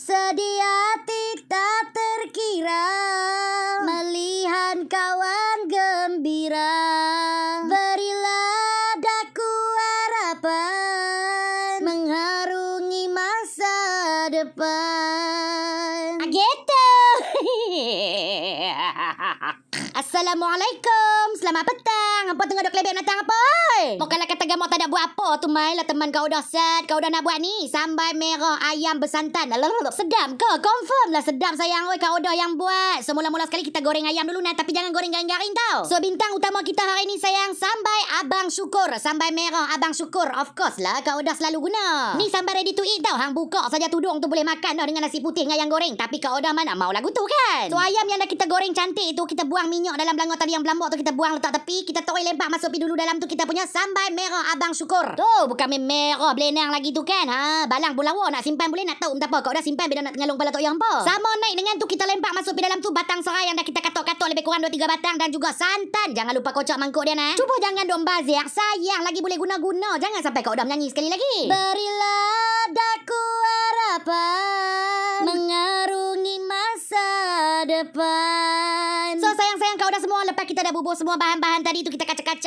Sedia tidak terkira Melihat kawan gembira Berilah daku harapan Mengharungi masa depan ah, Gitu Assalamualaikum. Selamat petang. Apa tengah dok lebih datang apa? Pokoklah kata gamak tak ada buat apa tu mai lah teman kau dah set. Kau dah nak buat ni. Sambal merah ayam bersantan. Lalalala. Sedap ke? Confirm lah sedap sayang. Oi kau dah yang buat. Semula-mula sekali kita goreng ayam dulu nah, Tapi jangan goreng garing-garing tau. So bintang utama kita hari ni sayang. Sambal abang syukur. Sambal merah abang syukur. Of course lah kau dah selalu guna. Ni sambal ready to eat tau. Hang buka saja tudung tu boleh makan dah dengan nasi putih dengan ayam goreng. Tapi kau dah mana mau lagu tu kan? So ayam yang dah kita goreng cantik itu kita buang minyak tengok dalam belanga tadi yang belambak tu kita buang letak tepi kita toi lempak masuk pi dulu dalam tu kita punya sambal merah abang syukur tu bukan main merah belenang lagi tu kan ha balang bulawa nak simpan boleh nak tahu entah apa kau dah simpan bila nak tengalung pala tok yang apa sama naik dengan tu kita lempak masuk pi dalam tu batang serai yang dah kita katok-katok lebih kurang 2 3 batang dan juga santan jangan lupa kocok mangkuk dia nah cuba jangan dong bazir sayang lagi boleh guna-guna jangan sampai kau dah menyanyi sekali lagi berilah daku harapan mengarungi masa depan dah bubuh semua bahan-bahan tadi tu kita kacau.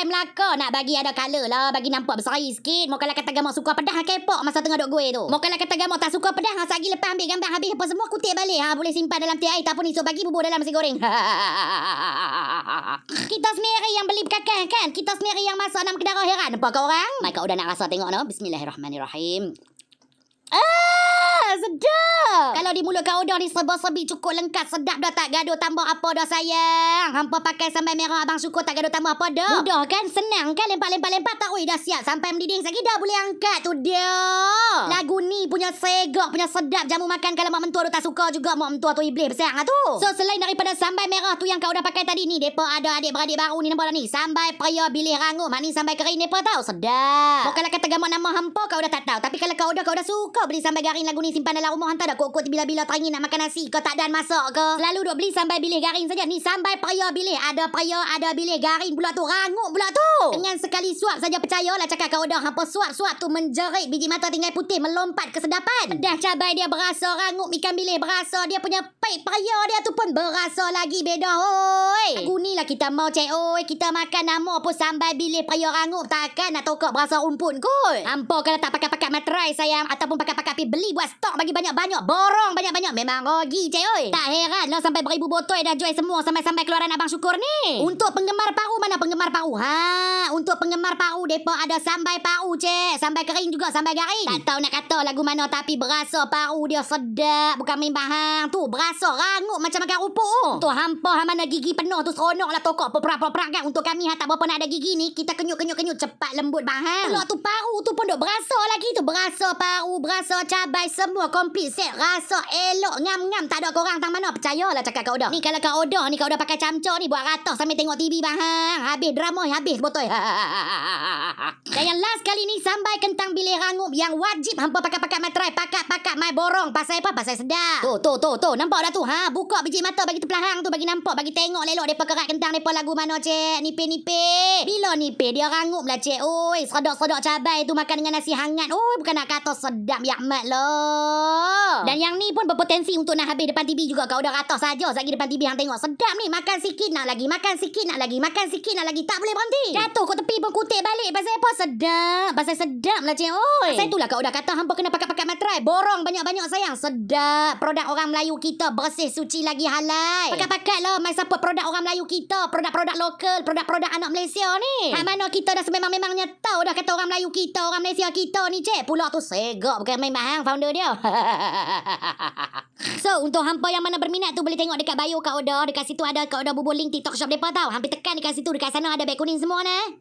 Pai Melaka nak bagi ada color lah. Bagi nampak besar sikit. Mau kalau kata gamak suka pedas, kepok masa tengah duk gue tu. Mau kalau kata gamak tak suka pedas, lagi lepas ambil gambar habis apa semua, kutip balik. Ha, boleh simpan dalam tiai. Tak pun esok bagi bubur dalam nasi goreng. Kita sendiri yang beli kakak kan? Kita sendiri yang masuk dalam kedara heran. Nampak kau orang? Mai udah nak rasa tengok no? Bismillahirrahmanirrahim. Ah! Sedap. Kalau di dimulakan udang ni serba sebi cukup lengkap. Sedap dah tak gaduh tambah apa dah sayang. Hampa pakai sambal merah abang suka tak gaduh tambah apa dah. Mudah kan? Senang kan? Lempak-lempak-lempak tak? Ui dah siap. Sampai mendidih sekejap dah boleh angkat tu dia punya segak punya sedap jamu makan kalau mak mentua tu tak suka juga mak mentua tu iblis besar lah tu so selain daripada sambal merah tu yang kau dah pakai tadi ni depa ada adik beradik baru ni nampak ni sambal peria bilih rangu mak ni sambal kering depa tahu sedap mak kalau kata gamak nama hampa kau dah tak tahu tapi kalau kau dah kau dah suka beli sambal garing lagu ni simpan dalam rumah hantar dah kok-kok bila-bila teringin nak makan nasi kau tak dan masak ke selalu duk beli sambal bilih garing saja ni sambal peria bilih ada peria ada bilih garing pula tu rangu pula tu dengan sekali suap saja percayalah cakap kau dah hampa suap-suap tu menjerit biji mata tinggal putih melompat ke Dapat. Dah cabai dia berasa rangup ikan bilis berasa dia punya pek peraya dia tu pun berasa lagi beda. Oi. Lagu ni lah kita mau cek. Oi kita makan nama apa sambal bilis peraya rangup takkan nak tokak berasa umpun kot. Ampa kalau tak pakai-pakai materai sayang ataupun pakai-pakai pergi beli buat stok bagi banyak-banyak borong banyak-banyak memang rogi cek oi. Tak heran lah sampai beribu botol dah jual semua sampai sampai keluaran Abang Syukur ni. Untuk penggemar pau mana penggemar pau. Ha, untuk penggemar pau depa ada sambal pau cek. Sambal kering juga sambal garing. Tak tahu nak kata lagu mana kena tapi berasa paru dia sedap bukan main bahang tu berasa rangup macam makan rupuk oh. tu hampa ha mana gigi penuh tu seronok lah tokok peperak-peperak kan untuk kami ha tak berapa nak ada gigi ni kita kenyuk kenyuk kenyuk cepat lembut bahang pula tu paru tu pun duk berasa lagi tu berasa paru berasa cabai semua komplit set rasa elok ngam-ngam tak ada korang tang mana percayalah cakap kau dah ni kalau kau dah ni kau dah pakai camcor ni buat rata sambil tengok TV bahang habis drama habis botol dan yang last kali ni sambal kentang bilir rangup yang wajib hampa pakai-pakai jangan try pakat-pakat mai borong. Pasal apa? Pasal sedap. Tu, tu, tu, tu. Nampak dah tu. Ha, buka biji mata bagi terpelahang tu bagi nampak, bagi tengok lelok depa kerat kentang depa lagu mana, cek. Nipe nipe. Bila nipe dia rangup lah, cek. Oi, sedak-sedak cabai tu makan dengan nasi hangat. Oi, bukan nak kata sedap ya amat lah. Dan yang ni pun berpotensi untuk nak habis depan TV juga. Kau dah rata saja lagi depan TV hang tengok. Sedap ni. Makan sikit nak lagi, makan sikit nak lagi, makan sikit nak lagi. Tak boleh berhenti. Jatuh kat tepi pun kutik balik. Pasal apa? Sedap. Pasal sedap lah, cek. Oi. Pasal itulah kau dah kata hampa kena pakai-pakai pakai materai Borong banyak-banyak sayang Sedap Produk orang Melayu kita Bersih suci lagi halal. Pakai-pakai lah Main siapa produk orang Melayu kita Produk-produk lokal Produk-produk anak Malaysia ni Hak mana kita dah sememang-memangnya tahu Dah kata orang Melayu kita Orang Malaysia kita ni cik Pula tu segak Bukan main bahan founder dia So untuk hampa yang mana berminat tu Boleh tengok dekat bio kat order Dekat situ ada kat order bubur link TikTok shop mereka tau Hampir tekan dekat situ Dekat sana ada beg kuning semua ni